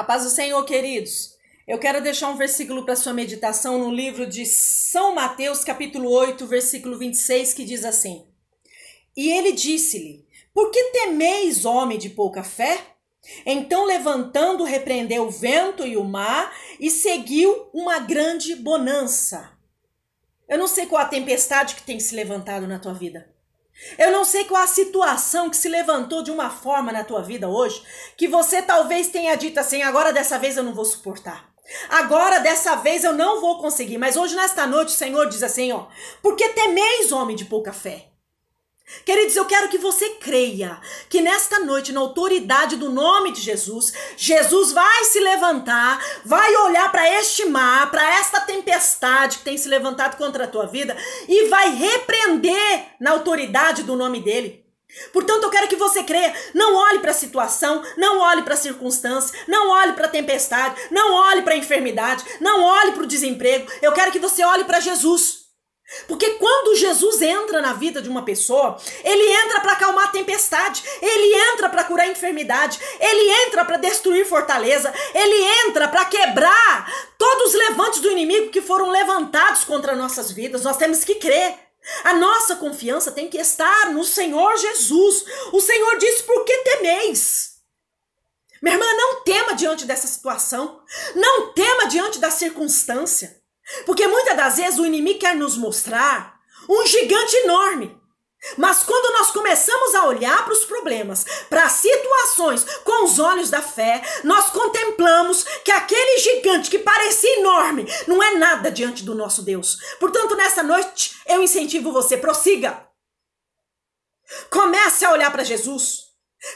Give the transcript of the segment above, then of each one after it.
A paz do Senhor, queridos. Eu quero deixar um versículo para sua meditação no livro de São Mateus, capítulo 8, versículo 26, que diz assim: E ele disse-lhe: Por que temeis, homem de pouca fé? Então, levantando, repreendeu o vento e o mar e seguiu uma grande bonança. Eu não sei qual a tempestade que tem se levantado na tua vida. Eu não sei qual a situação que se levantou de uma forma na tua vida hoje, que você talvez tenha dito assim: agora dessa vez eu não vou suportar. Agora dessa vez eu não vou conseguir, mas hoje nesta noite o Senhor diz assim, ó: "Porque temeis, homem de pouca fé?" Queridos, eu quero que você creia que nesta noite, na autoridade do nome de Jesus, Jesus vai se levantar, vai olhar para este mar, para esta tempestade que tem se levantado contra a tua vida e vai repreender na autoridade do nome dele. Portanto, eu quero que você creia. Não olhe para a situação, não olhe para a circunstância, não olhe para a tempestade, não olhe para a enfermidade, não olhe para o desemprego. Eu quero que você olhe para Jesus. Porque quando Jesus entra na vida de uma pessoa, ele entra para acalmar a tempestade, ele entra para curar a enfermidade, ele entra para destruir fortaleza, ele entra para quebrar todos os levantes do inimigo que foram levantados contra nossas vidas. Nós temos que crer. A nossa confiança tem que estar no Senhor Jesus. O Senhor disse: "Por que temeis?" Minha irmã, não tema diante dessa situação, não tema diante da circunstância. Porque muitas das vezes o inimigo quer nos mostrar um gigante enorme. Mas quando nós começamos a olhar para os problemas, para as situações com os olhos da fé, nós contemplamos que aquele gigante que parecia enorme não é nada diante do nosso Deus. Portanto, nessa noite eu incentivo você, prossiga. Comece a olhar para Jesus.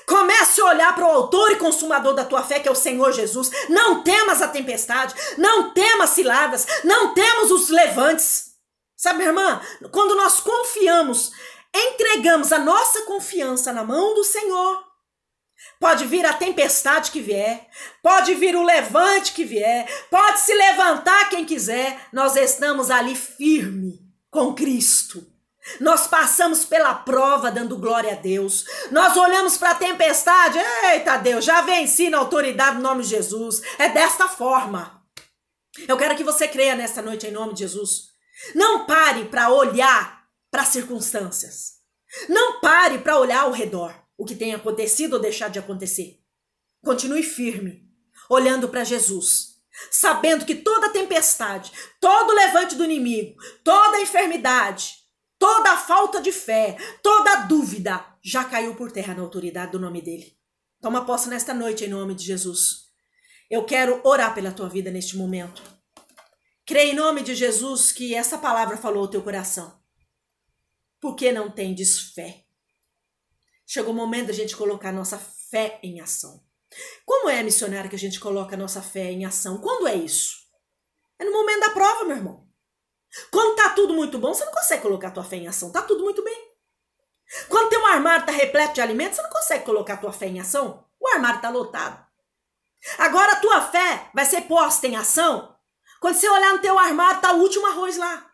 Comece a olhar para o autor e consumador da tua fé, que é o Senhor Jesus. Não temas a tempestade, não temas ciladas, não temos os levantes. Sabe, minha irmã, quando nós confiamos, entregamos a nossa confiança na mão do Senhor, Pode vir a tempestade que vier, pode vir o levante que vier, pode se levantar quem quiser, nós estamos ali firme com Cristo. Nós passamos pela prova dando glória a Deus. Nós olhamos para a tempestade. Eita Deus, já venci na autoridade no nome de Jesus. É desta forma. Eu quero que você creia nesta noite em nome de Jesus. Não pare para olhar para as circunstâncias. Não pare para olhar ao redor o que tem acontecido ou deixado de acontecer. Continue firme, olhando para Jesus, sabendo que toda tempestade, todo levante do inimigo, toda enfermidade, Toda falta de fé, toda dúvida já caiu por terra na autoridade do nome dele. Toma posse nesta noite em nome de Jesus. Eu quero orar pela tua vida neste momento. Creia em nome de Jesus que essa palavra falou ao teu coração. Porque não tendes fé? Chegou o momento da gente colocar nossa fé em ação. Como é, missionário, que a gente coloca nossa fé em ação? Quando é isso? É no momento da prova, meu irmão. Quando tá tudo muito bom, você não consegue colocar tua fé em ação. Tá tudo muito bem. Quando teu armário tá repleto de alimentos, você não consegue colocar tua fé em ação. O armário tá lotado. Agora a tua fé vai ser posta em ação quando você olhar no teu armário, tá o último arroz lá.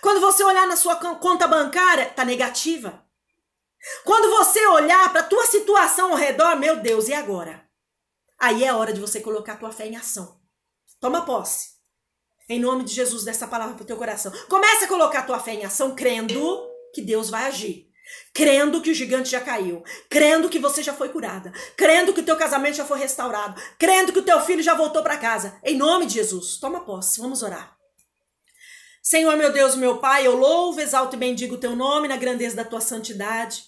Quando você olhar na sua conta bancária, tá negativa. Quando você olhar para tua situação ao redor, meu Deus, e agora? Aí é hora de você colocar tua fé em ação. Toma posse. Em nome de Jesus, dessa palavra para o teu coração. Começa a colocar a tua fé em ação, crendo que Deus vai agir. Crendo que o gigante já caiu, crendo que você já foi curada, crendo que o teu casamento já foi restaurado, crendo que o teu filho já voltou para casa. Em nome de Jesus, toma posse, vamos orar. Senhor meu Deus, meu Pai, eu louvo, exalto e bendigo o teu nome na grandeza da tua santidade.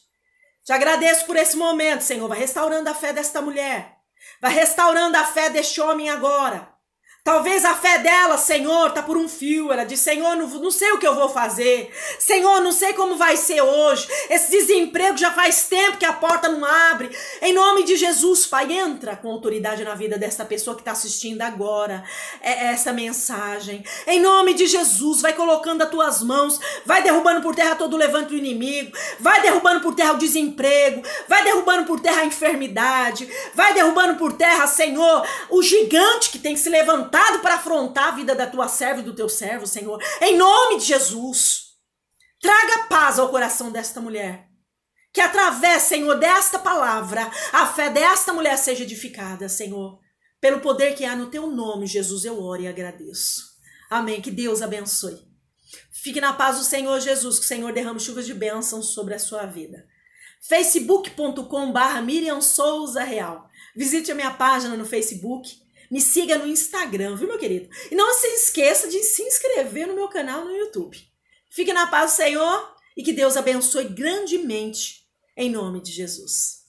Te agradeço por esse momento, Senhor, vai restaurando a fé desta mulher, vai restaurando a fé deste homem agora. Talvez a fé dela, Senhor, tá por um fio. Ela diz: Senhor, não, não, sei o que eu vou fazer. Senhor, não sei como vai ser hoje. Esse desemprego já faz tempo que a porta não abre. Em nome de Jesus, Pai, entra com autoridade na vida dessa pessoa que está assistindo agora é, é essa mensagem. Em nome de Jesus, vai colocando as tuas mãos, vai derrubando por terra todo o levante do inimigo, vai derrubando por terra o desemprego, vai derrubando por terra a enfermidade, vai derrubando por terra, Senhor, o gigante que tem que se levantar levantado para afrontar a vida da tua serva e do teu servo, Senhor. Em nome de Jesus, traga paz ao coração desta mulher. Que através, Senhor, desta palavra, a fé desta mulher seja edificada, Senhor. Pelo poder que há no teu nome, Jesus, eu oro e agradeço. Amém. Que Deus abençoe. Fique na paz do Senhor Jesus, que o Senhor derrame chuvas de bênção sobre a sua vida. facebook.com barra Miriam Souza Real. Visite a minha página no Facebook me siga no Instagram, viu, meu querido? E não se esqueça de se inscrever no meu canal no YouTube. Fique na paz do Senhor e que Deus abençoe grandemente, em nome de Jesus.